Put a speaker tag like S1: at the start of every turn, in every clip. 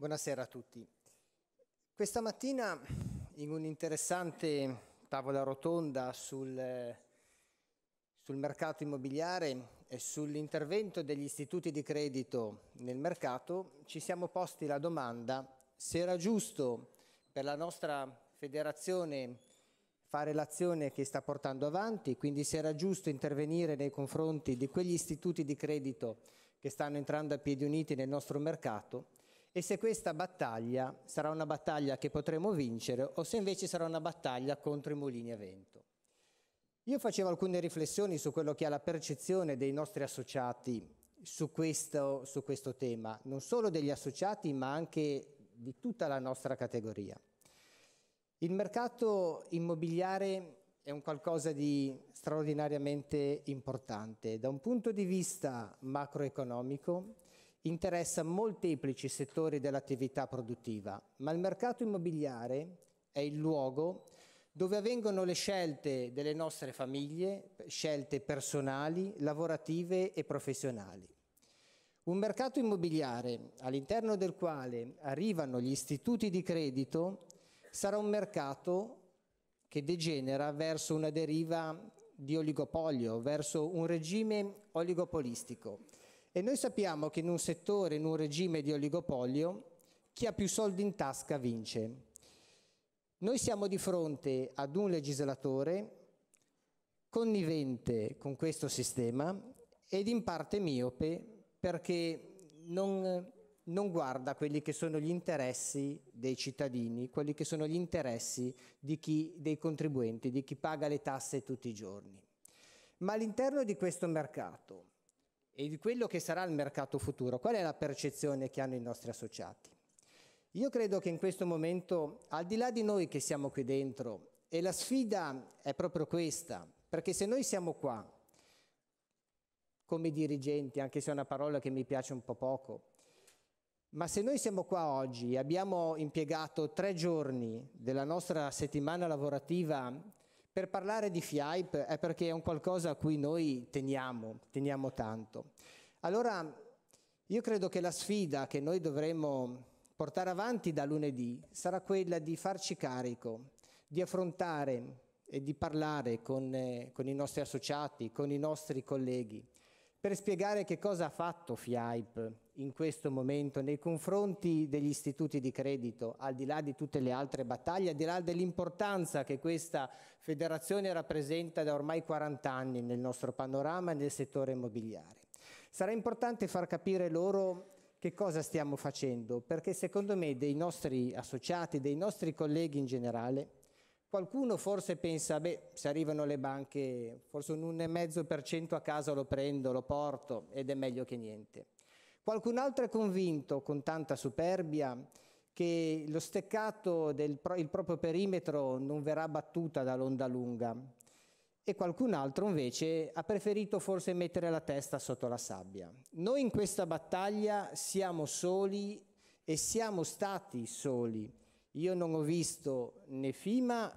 S1: Buonasera a tutti. Questa mattina in un'interessante tavola rotonda sul, sul mercato immobiliare e sull'intervento degli istituti di credito nel mercato ci siamo posti la domanda se era giusto per la nostra federazione fare l'azione che sta portando avanti, quindi se era giusto intervenire nei confronti di quegli istituti di credito che stanno entrando a piedi uniti nel nostro mercato e se questa battaglia sarà una battaglia che potremo vincere o se invece sarà una battaglia contro i mulini a vento. Io facevo alcune riflessioni su quello che è la percezione dei nostri associati su questo, su questo tema, non solo degli associati ma anche di tutta la nostra categoria. Il mercato immobiliare è un qualcosa di straordinariamente importante da un punto di vista macroeconomico, interessa molteplici settori dell'attività produttiva, ma il mercato immobiliare è il luogo dove avvengono le scelte delle nostre famiglie, scelte personali, lavorative e professionali. Un mercato immobiliare all'interno del quale arrivano gli istituti di credito sarà un mercato che degenera verso una deriva di oligopolio, verso un regime oligopolistico e noi sappiamo che in un settore, in un regime di oligopolio, chi ha più soldi in tasca vince. Noi siamo di fronte ad un legislatore connivente con questo sistema ed in parte miope perché non, non guarda quelli che sono gli interessi dei cittadini, quelli che sono gli interessi chi, dei contribuenti, di chi paga le tasse tutti i giorni. Ma all'interno di questo mercato e di quello che sarà il mercato futuro. Qual è la percezione che hanno i nostri associati? Io credo che in questo momento, al di là di noi che siamo qui dentro, e la sfida è proprio questa, perché se noi siamo qua come dirigenti, anche se è una parola che mi piace un po' poco, ma se noi siamo qua oggi e abbiamo impiegato tre giorni della nostra settimana lavorativa per parlare di FIAIP è perché è un qualcosa a cui noi teniamo, teniamo tanto. Allora, io credo che la sfida che noi dovremo portare avanti da lunedì sarà quella di farci carico, di affrontare e di parlare con, eh, con i nostri associati, con i nostri colleghi, per spiegare che cosa ha fatto FIAIP in questo momento nei confronti degli istituti di credito, al di là di tutte le altre battaglie, al di là dell'importanza che questa federazione rappresenta da ormai 40 anni nel nostro panorama e nel settore immobiliare. Sarà importante far capire loro che cosa stiamo facendo, perché secondo me dei nostri associati, dei nostri colleghi in generale, Qualcuno forse pensa, beh, se arrivano le banche, forse un 1,5% a casa lo prendo, lo porto ed è meglio che niente. Qualcun altro è convinto con tanta superbia che lo steccato del pro- il proprio perimetro non verrà battuta dall'onda lunga e qualcun altro invece ha preferito forse mettere la testa sotto la sabbia. Noi in questa battaglia siamo soli e siamo stati soli. Io non ho visto né FIMA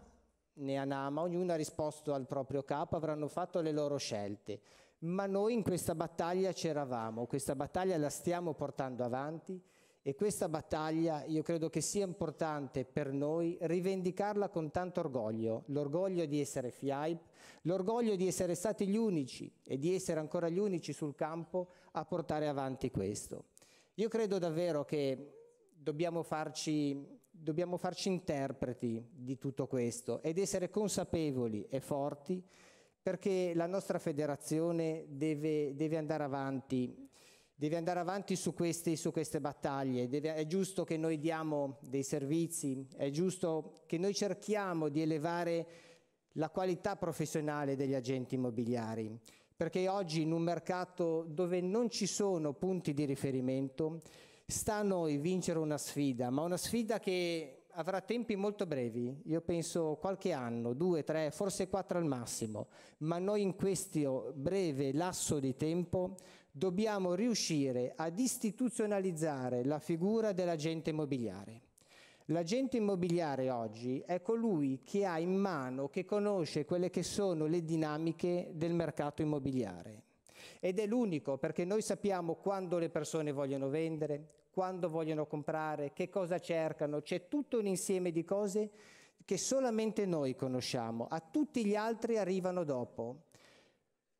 S1: né Anama, ognuno ha risposto al proprio capo, avranno fatto le loro scelte ma noi in questa battaglia c'eravamo, questa battaglia la stiamo portando avanti e questa battaglia io credo che sia importante per noi rivendicarla con tanto orgoglio, l'orgoglio di essere FIAIP, l'orgoglio di essere stati gli unici e di essere ancora gli unici sul campo a portare avanti questo. Io credo davvero che dobbiamo farci, dobbiamo farci interpreti di tutto questo ed essere consapevoli e forti perché la nostra federazione deve, deve andare avanti deve andare avanti su, questi, su queste battaglie, deve, è giusto che noi diamo dei servizi, è giusto che noi cerchiamo di elevare la qualità professionale degli agenti immobiliari, perché oggi in un mercato dove non ci sono punti di riferimento sta a noi vincere una sfida, ma una sfida che avrà tempi molto brevi, io penso qualche anno, due, tre, forse quattro al massimo, ma noi in questo breve lasso di tempo dobbiamo riuscire ad istituzionalizzare la figura dell'agente immobiliare. L'agente immobiliare oggi è colui che ha in mano, che conosce quelle che sono le dinamiche del mercato immobiliare ed è l'unico perché noi sappiamo quando le persone vogliono vendere, quando vogliono comprare, che cosa cercano, c'è tutto un insieme di cose che solamente noi conosciamo, a tutti gli altri arrivano dopo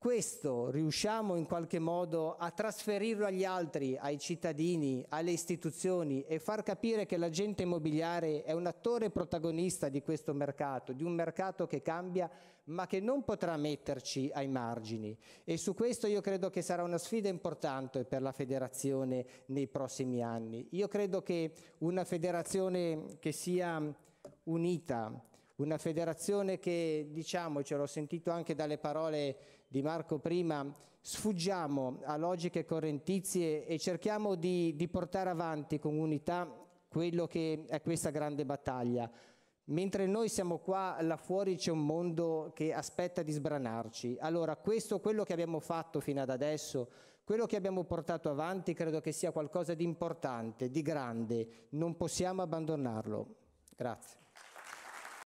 S1: questo riusciamo in qualche modo a trasferirlo agli altri, ai cittadini, alle istituzioni e far capire che l'agente immobiliare è un attore protagonista di questo mercato, di un mercato che cambia ma che non potrà metterci ai margini e su questo io credo che sarà una sfida importante per la federazione nei prossimi anni. Io credo che una federazione che sia unita, una federazione che, diciamo, diciamocelo, l'ho sentito anche dalle parole di Marco prima, sfuggiamo a logiche correntizie e cerchiamo di, di portare avanti con unità quello che è questa grande battaglia. Mentre noi siamo qua, là fuori c'è un mondo che aspetta di sbranarci. Allora, questo, quello che abbiamo fatto fino ad adesso, quello che abbiamo portato avanti, credo che sia qualcosa di importante, di grande. Non possiamo abbandonarlo. Grazie.